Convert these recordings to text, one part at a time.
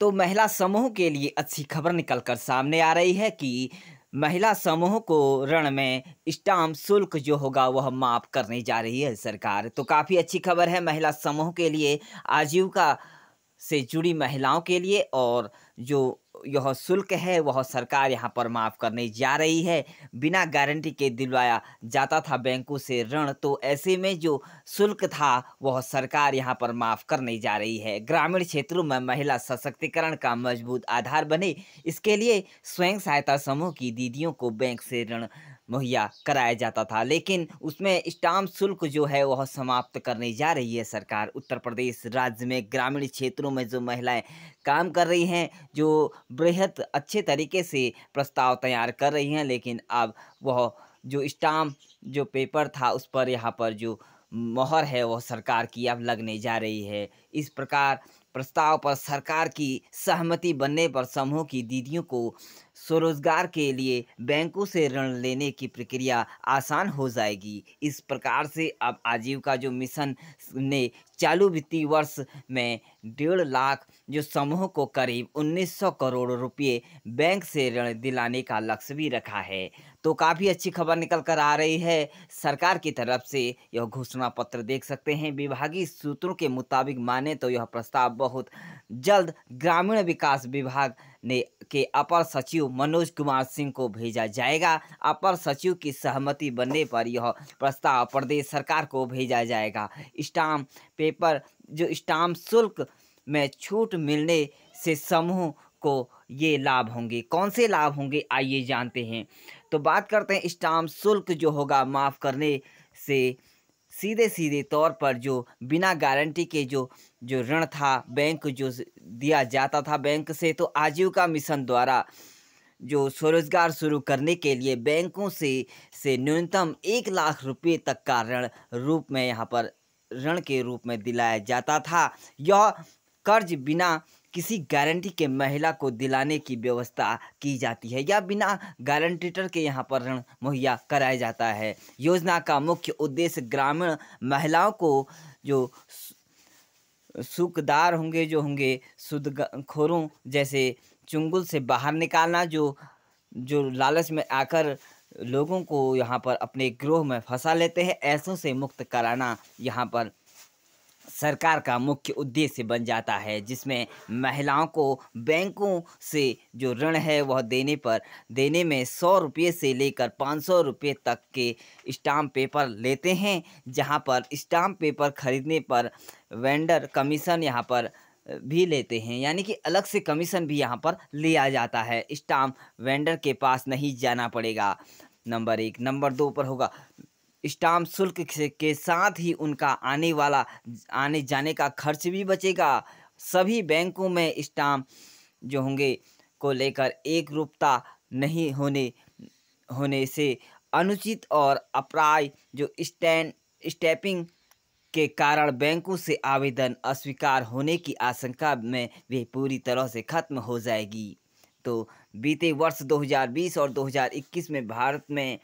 तो महिला समूह के लिए अच्छी खबर निकलकर सामने आ रही है कि महिला समूह को ऋण में स्टाम्प शुल्क जो होगा वह माफ करने जा रही है सरकार तो काफ़ी अच्छी खबर है महिला समूह के लिए आजीविका से जुड़ी महिलाओं के लिए और जो यह शुल्क है वह सरकार यहाँ पर माफ़ करने जा रही है बिना गारंटी के दिलवाया जाता था बैंकों से ऋण तो ऐसे में जो शुल्क था वह सरकार यहाँ पर माफ़ करने जा रही है ग्रामीण क्षेत्रों में महिला सशक्तिकरण का मजबूत आधार बने इसके लिए स्वयं सहायता समूह की दीदियों को बैंक से ऋण मुहैया कराया जाता था लेकिन उसमें स्टाम्प शुल्क जो है वह समाप्त करने जा रही है सरकार उत्तर प्रदेश राज्य में ग्रामीण क्षेत्रों में जो महिलाएं काम कर रही हैं जो बेहद अच्छे तरीके से प्रस्ताव तैयार कर रही हैं लेकिन अब वह जो स्टाम्प जो पेपर था उस पर यहाँ पर जो मोहर है वह सरकार की अब लगने जा रही है इस प्रकार प्रस्ताव पर सरकार की सहमति बनने पर समूह की दीदियों को स्वरोजगार के लिए बैंकों से ऋण लेने की प्रक्रिया आसान हो जाएगी इस प्रकार से अब आजीविका जो मिशन ने चालू वित्तीय वर्ष में डेढ़ लाख जो समूह को करीब 1900 करोड़ रुपए बैंक से ऋण दिलाने का लक्ष्य भी रखा है तो काफ़ी अच्छी खबर निकल कर आ रही है सरकार की तरफ से यह घोषणा पत्र देख सकते हैं विभागीय सूत्रों के मुताबिक माने तो यह प्रस्ताव बहुत जल्द ग्रामीण विकास विभाग ने के अपर सचिव मनोज कुमार सिंह को भेजा जाएगा अपर सचिव की सहमति बनने पर यह प्रस्ताव प्रदेश सरकार को भेजा जाएगा स्टाम्प पेपर जो स्टाम्प शुल्क में छूट मिलने से समूह को ये लाभ होंगे कौन से लाभ होंगे आइए जानते हैं तो बात करते हैं स्टाम्प शुल्क जो होगा माफ़ करने से सीधे सीधे तौर पर जो बिना गारंटी के जो जो ऋण था बैंक जो दिया जाता था बैंक से तो आजीविका मिशन द्वारा जो स्वरोजगार शुरू करने के लिए बैंकों से से न्यूनतम एक लाख रुपए तक का ऋण रूप में यहाँ पर ऋण के रूप में दिलाया जाता था यह कर्ज बिना किसी गारंटी के महिला को दिलाने की व्यवस्था की जाती है या बिना गारंटीटर के यहाँ पर ऋण मुहैया कराया जाता है योजना का मुख्य उद्देश्य ग्रामीण महिलाओं को जो सुखदार होंगे जो होंगे सुदखोरों जैसे चुंगुल से बाहर निकालना जो जो लालच में आकर लोगों को यहाँ पर अपने ग्रोह में फंसा लेते हैं ऐसों से मुक्त कराना यहाँ पर सरकार का मुख्य उद्देश्य बन जाता है जिसमें महिलाओं को बैंकों से जो ऋण है वह देने पर देने में सौ रुपये से लेकर पाँच सौ रुपये तक के स्टाम्प पेपर लेते हैं जहां पर स्टाम्प पेपर खरीदने पर वेंडर कमीशन यहां पर भी लेते हैं यानी कि अलग से कमीशन भी यहाँ पर लिया जाता है स्टाम्प वेंडर के पास नहीं जाना पड़ेगा नंबर एक नंबर दो पर होगा स्टाम्प शुल्क के साथ ही उनका आने वाला आने जाने का खर्च भी बचेगा सभी बैंकों में स्टाम्प जो होंगे को लेकर एक रूपता नहीं होने होने से अनुचित और अप्राय जो स्टैंड स्टैपिंग के कारण बैंकों से आवेदन अस्वीकार होने की आशंका में वे पूरी तरह से खत्म हो जाएगी तो बीते वर्ष 2020 और 2021 में भारत में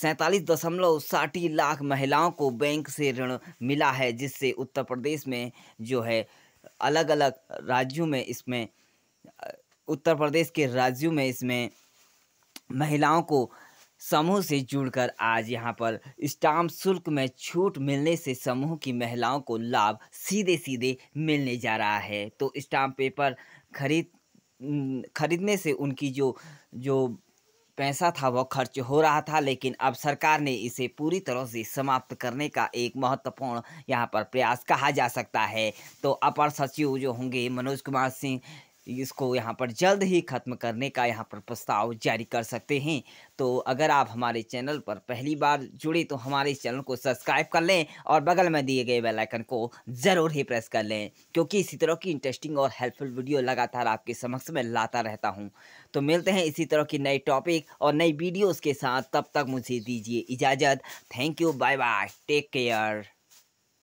सैंतालीस दशमलव साठी लाख महिलाओं को बैंक से ऋण मिला है जिससे उत्तर प्रदेश में जो है अलग अलग राज्यों में इसमें उत्तर प्रदेश के राज्यों में इसमें महिलाओं को समूह से जुड़कर आज यहाँ पर स्टाम्प शुल्क में छूट मिलने से समूह की महिलाओं को लाभ सीधे सीधे मिलने जा रहा है तो स्टाम्प पेपर खरीद खरीदने से उनकी जो जो पैसा था वह खर्च हो रहा था लेकिन अब सरकार ने इसे पूरी तरह से समाप्त करने का एक महत्वपूर्ण यहाँ पर प्रयास कहा जा सकता है तो अपर सचिव जो होंगे मनोज कुमार सिंह इसको यहाँ पर जल्द ही ख़त्म करने का यहाँ पर प्रस्ताव जारी कर सकते हैं तो अगर आप हमारे चैनल पर पहली बार जुड़े तो हमारे इस चैनल को सब्सक्राइब कर लें और बगल में दिए गए बेल आइकन को ज़रूर ही प्रेस कर लें क्योंकि इसी तरह की इंटरेस्टिंग और हेल्पफुल वीडियो लगातार आपके समक्ष में लाता रहता हूँ तो मिलते हैं इसी तरह की नई टॉपिक और नई वीडियोज़ के साथ तब तक मुझे दीजिए इजाज़त thank you bye bye take care